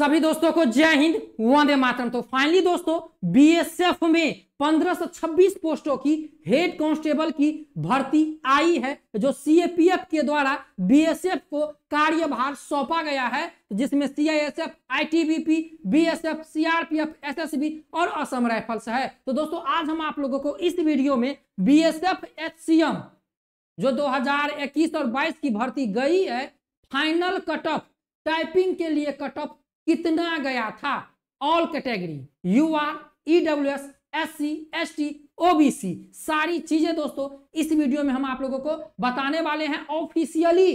सभी दोस्तों को जय हिंद वंदे मातरम तो फाइनली दोस्तों बीएसएफ में छब्बीस पोस्टों की हेड कांस्टेबल की भर्ती आई है जो सीएपीएफ के द्वारा बीएसएफ को कार्यभार सौंपा गया है जिसमें CISF, ITBP, BSF, CRPF, SSB और असम राइफल्स है तो दोस्तों आज हम आप लोगों को इस वीडियो में बीएसएफ एचसीएम जो 2021 और 22 की भर्ती गई है फाइनल कट ऑफ टाइपिंग के लिए कट ऑफ कितना गया था all category U R E W S S C S T OBC सारी चीजें दोस्तों इस वीडियो में हम आप लोगों को बताने वाले हैं ऑफिशियली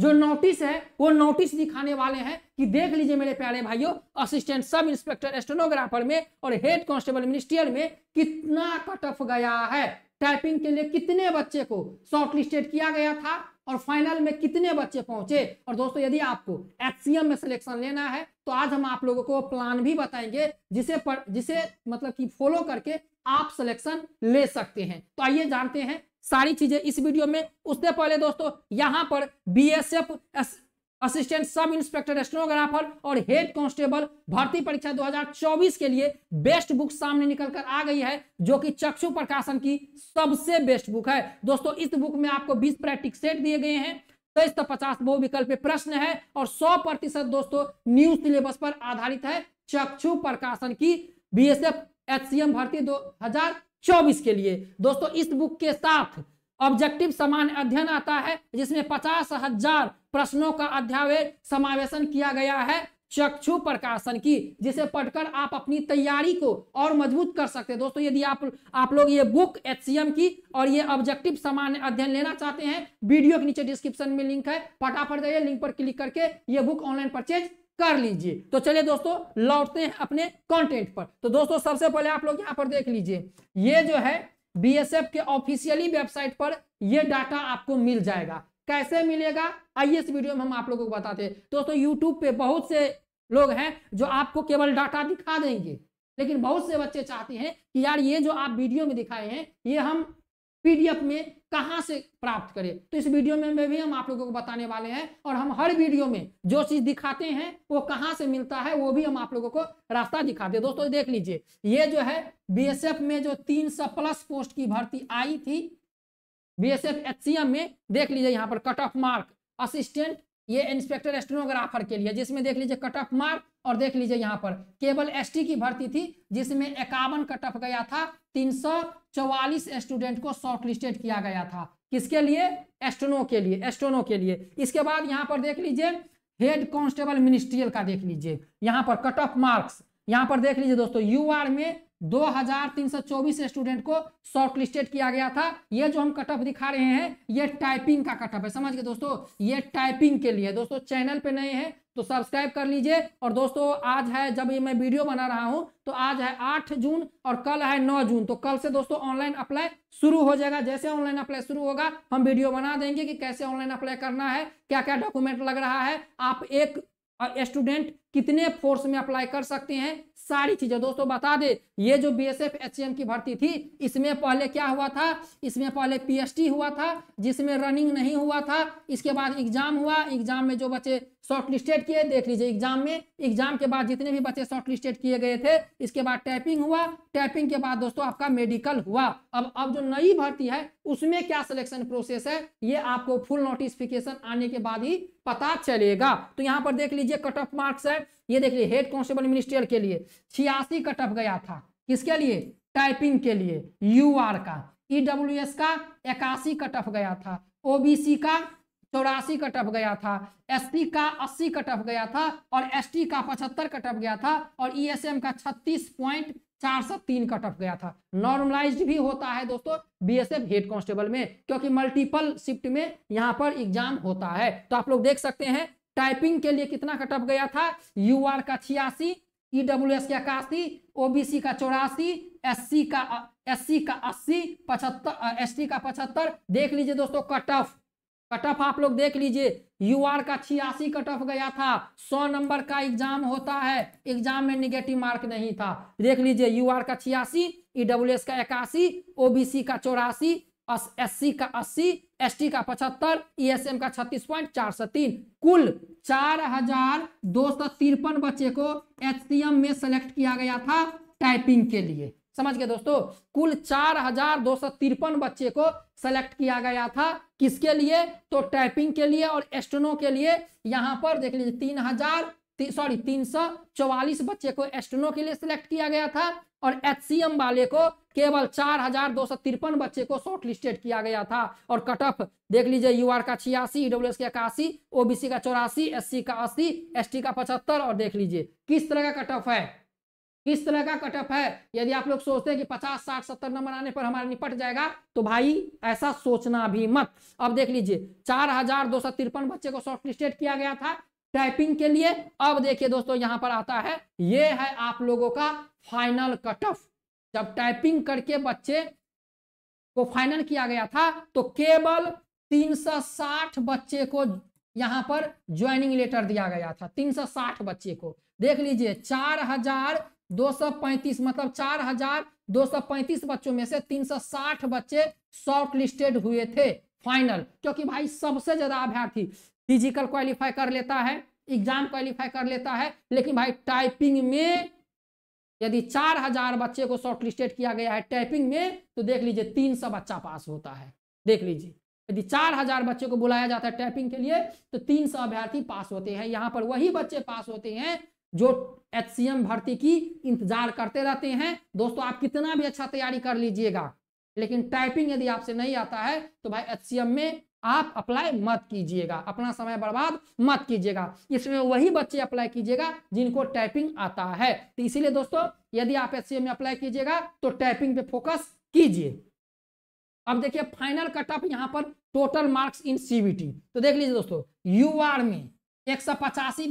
जो नोटिस है वो नोटिस दिखाने वाले हैं कि देख लीजिए मेरे प्यारे भाइयों असिस्टेंट सब इंस्पेक्टर स्टेनोग्राफर में और हेड कांस्टेबल मिनिस्टर में कितना कट ऑफ गया है टाइपिंग के लिए कितने बच्चे को शॉर्टलिस्टेड किया गया था और फाइनल में कितने बच्चे पहुंचे और दोस्तों यदि आपको एक्सीएम में सिलेक्शन लेना है तो आज हम आप लोगों को प्लान भी बताएंगे जिसे पर, जिसे मतलब कि फॉलो करके आप सिलेक्शन ले सकते हैं तो आइए जानते हैं सारी चीजें इस वीडियो में उससे पहले दोस्तों यहां पर B S F assistant sub inspector stenographer और हेड कांस्टेबल भर्ती परीक्षा 2024 के लिए बेस्ट बुक सामने निकलकर आ गई है जो कि चक्षु प्रकाशन की सबसे बेस्ट बुक है दोस्तों इस बुक में आपको 20 प्रैक्टिक सेट दिए गए हैं तेईस तो, तो पचास बहुविकल्प प्रश्न है और 100 प्रतिशत दोस्तों न्यू सिलेबस पर आधारित है चक्षु प्रकाशन की बी एस भर्ती दो के लिए दोस्तों इस बुक के साथ ऑब्जेक्टिव समान अध्ययन आता है जिसमें पचास हजार प्रश्नों का अध्याय समावेशन किया गया है चक्षु प्रकाशन की जिसे पढ़कर आप अपनी तैयारी को और मजबूत कर सकते हैं दोस्तों यदि आप आप लोग ये बुक एच की और ये ऑब्जेक्टिव सामान्य अध्ययन लेना चाहते हैं वीडियो के नीचे डिस्क्रिप्शन में लिंक है फटाफट जाइए लिंक पर क्लिक करके ये बुक ऑनलाइन परचेज कर लीजिए तो चलिए दोस्तों लौटते हैं अपने कॉन्टेंट पर तो दोस्तों सबसे पहले आप लोग यहाँ पर देख लीजिए ये जो है बी के ऑफिशियली वेबसाइट पर यह डाटा आपको मिल जाएगा कैसे मिलेगा आइए इस वीडियो में हम आप लोगों को बताते हैं दोस्तों यूट्यूब पे बहुत से लोग हैं जो आपको केवल डाटा दिखा देंगे लेकिन बहुत से बच्चे चाहते हैं कि यार ये जो आप वीडियो में दिखाए हैं ये हम पीडीएफ में कहाँ से प्राप्त करें तो इस वीडियो में, मैं भी हम आप लोगों को बताने वाले हैं और हम हर वीडियो में जो चीज़ दिखाते हैं वो कहाँ से मिलता है वो भी हम आप लोगों को रास्ता दिखाते हैं दोस्तों देख लीजिए ये जो है बीएसएफ में जो 300 प्लस पोस्ट की भर्ती आई थी बी एस में देख लीजिए यहाँ पर कट ऑफ मार्क असिस्टेंट ये इंस्पेक्टर स्टेनोग्राफर के लिए जिसमें देख लीजिए कट ऑफ मार्क और देख लीजिए यहाँ पर केवल एसटी की भर्ती थी जिसमें इक्यावन कट ऑफ गया था तीन स्टूडेंट को शॉर्टलिस्टेड किया गया था किसके लिए एस्टोनो के लिए एस्टोनो के लिए इसके बाद यहाँ पर देख लीजिए हेड कांस्टेबल मिनिस्ट्रियल का देख लीजिए यहाँ पर कट ऑफ मार्क्स यहाँ पर देख लीजिए दोस्तों यूआर में 2324 स्टूडेंट को शॉर्टलिस्टेड किया गया था ये जो हम कटअप दिखा रहे हैं ये टाइपिंग का कटअप है समझ गए दोस्तों ये टाइपिंग के लिए दोस्तों चैनल पे नए हैं तो सब्सक्राइब कर लीजिए और दोस्तों आज है जब ये मैं वीडियो बना रहा हूं तो आज है 8 जून और कल है 9 जून तो कल से दोस्तों ऑनलाइन अप्लाई शुरू हो जाएगा जैसे ऑनलाइन अप्लाई शुरू होगा हम वीडियो बना देंगे कि कैसे ऑनलाइन अप्लाई करना है क्या क्या डॉक्यूमेंट लग रहा है आप एक और स्टूडेंट कितने फोर्स में अप्लाई कर सकते हैं सारी चीजें दोस्तों बता दे ये जो बी एस की भर्ती थी इसमें पहले क्या हुआ था इसमें पहले पीएसटी हुआ था जिसमें रनिंग नहीं हुआ था इसके बाद एग्जाम हुआ एग्जाम में जो बच्चे शॉर्टलिस्टेड किए देख लीजिए एग्जाम में एग्जाम के बाद जितने भी बच्चे शॉर्टलिस्टेड किए गए थे इसके बाद टैपिंग हुआ टैपिंग के बाद दोस्तों आपका मेडिकल हुआ अब अब जो नई भर्ती है उसमें क्या सिलेक्शन प्रोसेस है ये आपको फुल नोटिफिकेशन आने के बाद ही पता चलेगा तो यहाँ पर देख लीजिए कट ऑफ मार्क्स है ये देख लीजिए हेड कॉन्स्टेबल मिनिस्ट्रियल के लिए छियासी कट ऑफ गया था किसके लिए टाइपिंग के लिए यू का एस e का इक्यासी कट ऑफ गया था ओबीसी का चौरासी कट ऑफ गया था टी का अस्सी कट ऑफ गया था और टी का पचहत्तर कट ऑफ गया था और एम e का छत्तीस पॉइंट चार सौ तीन कट ऑफ गया था नॉर्मलाइज्ड भी होता है दोस्तों बीएसएफ हेड कांस्टेबल में क्योंकि मल्टीपल शिफ्ट में यहाँ पर एग्जाम होता है तो आप लोग देख सकते हैं टाइपिंग के लिए कितना कट ऑफ गया था यूआर का छियासी ईडब्ल्यू e एस का इक्यासी ओबीसी का चौरासी एससी का एससी का अस्सी पचहत्तर एसटी का पचहत्तर देख लीजिए दोस्तों कट ऑफ कट ऑफ आप लोग देख लीजिए यूआर का छियासी कट ऑफ गया था सौ नंबर का एग्जाम होता है एग्जाम में निगेटिव मार्क नहीं था देख लीजिए यूआर का छियासी ईडब्ल्यूएस e का इक्यासी ओबीसी का चौरासी एस सी का अस्सी एस टी का पचहत्तर ई एस एम का छत्तीस पॉइंट चार सौ तीन कुल चार हजार दो सौ तिरपन बच्चे को एच सी एम में सेलेक्ट किया गया था टाइपिंग के लिए समझ गए दोस्तों कुल चार हजार दो सौ तिरपन बच्चे को सेलेक्ट किया गया था किसके लिए तो टाइपिंग के लिए और एस्टोनो के लिए यहाँ पर देख लीजिए तीन हजार ती, सॉरी तीन सौ चौवालीस बच्चे को एस्टोनो के लिए सिलेक्ट किया गया था और एच वाले को केवल चार हजार दो सौ तिरपन बच्चे को शॉर्ट लिस्टेड किया गया था और कट ऑफ देख लीजिए यूआर का छियासी एस e का इक्यासी ओबीसी का चौरासी एससी का अस्सी एसटी का पचहत्तर और देख लीजिए किस तरह का कट ऑफ है किस तरह का कट ऑफ है यदि आप लोग सोचते हैं कि 50 60 70 नंबर आने पर हमारा निपट जाएगा तो भाई ऐसा सोचना भी मत अब देख लीजिए चार हजार दो सौ तिरपन बच्चे को शॉर्ट लिस्टेड किया गया था टाइपिंग के लिए अब देखिए दोस्तों यहां पर आता है ये है आप लोगों का फाइनल कट ऑफ जब टाइपिंग करके बच्चे को फाइनल किया गया था तो केवल 360 बच्चे को यहां पर ज्वाइनिंग लेटर दिया गया था 360 बच्चे को देख लीजिए चार हजार 235 मतलब 4235 बच्चों में से 360 बच्चे शॉर्ट लिस्टेड हुए थे फाइनल क्योंकि भाई सबसे ज्यादा अभ्यर्थी फिजिकल क्वालिफाई कर लेता है एग्जाम क्वालिफाई कर लेता है लेकिन भाई टाइपिंग में यदि चार हजार बच्चे को शॉर्ट लिस्टेड किया गया है टाइपिंग में तो देख लीजिए तीन सौ बच्चा पास होता है देख लीजिए यदि चार हजार बच्चे को बुलाया जाता है टाइपिंग के लिए तो तीन सौ अभ्यर्थी पास होते हैं यहाँ पर वही बच्चे पास होते हैं जो एच भर्ती की इंतजार करते रहते हैं दोस्तों आप कितना भी अच्छा तैयारी कर लीजिएगा लेकिन टाइपिंग यदि आपसे नहीं आता है तो भाई एच में आप अप्लाई मत कीजिएगा अपना समय बर्बाद मत कीजिएगा इसमें वही बच्चे अप्लाई कीजिएगा जिनको टाइपिंग आता है तो इसीलिए दोस्तों यदि आप एच में अप्लाई कीजिएगा तो टाइपिंग पे फोकस कीजिए अब देखिए फाइनल कट ऑफ यहाँ पर टोटल मार्क्स इन सीबीटी तो देख लीजिए दोस्तों यूआर में एक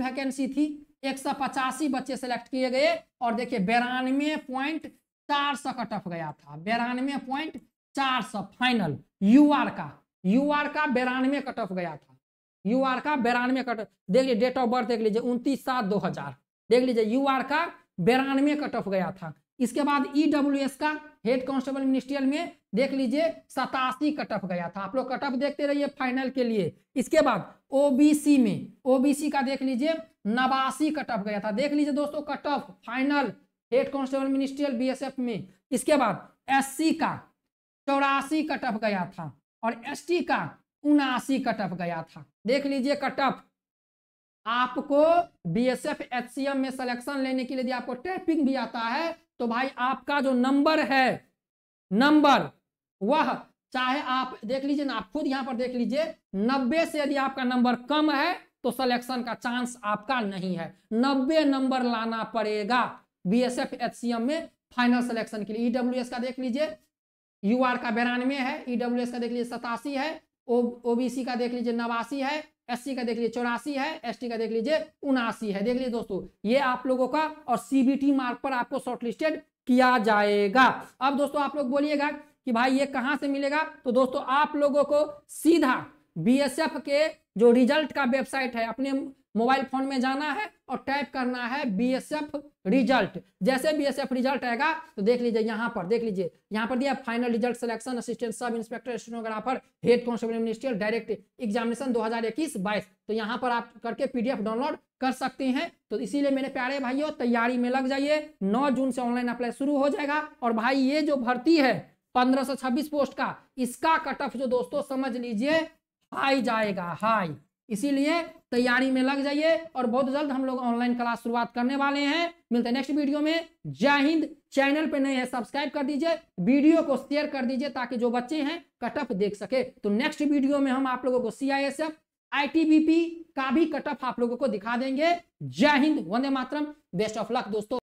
वैकेंसी थी एक बच्चे सेलेक्ट किए गए और देखिए बिरानवे पॉइंट चार सौ कट ऑफ गया था बिरानवे पॉइंट चार सौ फाइनल यूआर का यूआर का बिरानवे कट ऑफ गया था यूआर का बिरानवे कट देख लीजिए डेट ऑफ बर्थ देख लीजिए उनतीस सात दो हजार देख लीजिए यूआर का बिरानवे कट ऑफ गया था इसके बाद एस e का हेड कांस्टेबल मिनिस्ट्रियल में देख लीजिए सतासी कट ऑफ गया था आप लोग कट ऑफ देखते रहिए फाइनल के लिए इसके बाद ओबीसी में ओबीसी का देख लीजिए नवासी कट ऑफ गया था देख लीजिए दोस्तों cut off final head constable ministerial BSF में इसके बाद एससी का चौरासी कट ऑफ गया था और टी का उनासी कट ऑफ गया था देख लीजिए कट ऑफ आपको सी एम में सिलेक्शन लेने के लिए यदि आपको टैपिंग भी आता है तो भाई आपका जो नंबर है नंबर वह चाहे आप देख लीजिए ना आप खुद यहां पर देख लीजिए नब्बे से यदि आपका नंबर कम है तो सिलेक्शन का चांस आपका नहीं है नब्बे नंबर लाना पड़ेगा B S F H C M में फाइनल सिलेक्शन के लिए ईडब्ल्यू e एस का देख लीजिए यू आर का बिरानवे है ईडब्ल्यू e एस का देख लीजिए सतासी है ओबीसी का देख लीजिए नवासी है एससी का देख लीजिए चौरासी है एसटी का देख लीजिए उनासी है देख लीजिए दोस्तों ये आप लोगों का और सीबीटी मार्क पर आपको शॉर्टलिस्टेड किया जाएगा अब दोस्तों आप लोग बोलिएगा कि भाई ये कहां से मिलेगा तो दोस्तों आप लोगों को सीधा बीएसएफ के जो रिजल्ट का वेबसाइट है अपने मोबाइल फोन में जाना है और टाइप करना है बी एस एफ रिजल्ट जैसे बी एस एफ रिजल्ट आएगा तो देख लीजिए यहाँ पर देख लीजिए यहाँ पर दिया final result selection assistant sub inspector stenographer head constable ministerial direct examination 2021-22 तो यहाँ पर आप करके पीडीएफ डाउनलोड कर सकते हैं तो इसीलिए मेरे प्यारे भाइयों तैयारी में लग जाइए नौ जून से ऑनलाइन अप्लाई शुरू हो जाएगा और भाई ये जो भर्ती है छब्बीस पोस्ट का इसका कट ऑफ जो दोस्तों समझ लीजिए हाई जाएगा हाई इसीलिए तैयारी में लग जाइए और बहुत जल्द हम लोग ऑनलाइन क्लास शुरुआत करने वाले हैं मिलते हैं नेक्स्ट वीडियो में जय हिंद चैनल पे नए हैं सब्सक्राइब कर दीजिए वीडियो को शेयर कर दीजिए ताकि जो बच्चे हैं कट ऑफ देख सके तो नेक्स्ट वीडियो में हम आप लोगों को C I S F ITBP का भी कट ऑफ आप लोगों को दिखा देंगे जय हिंद वंदे मातरम बेस्ट ऑफ लक दोस्तों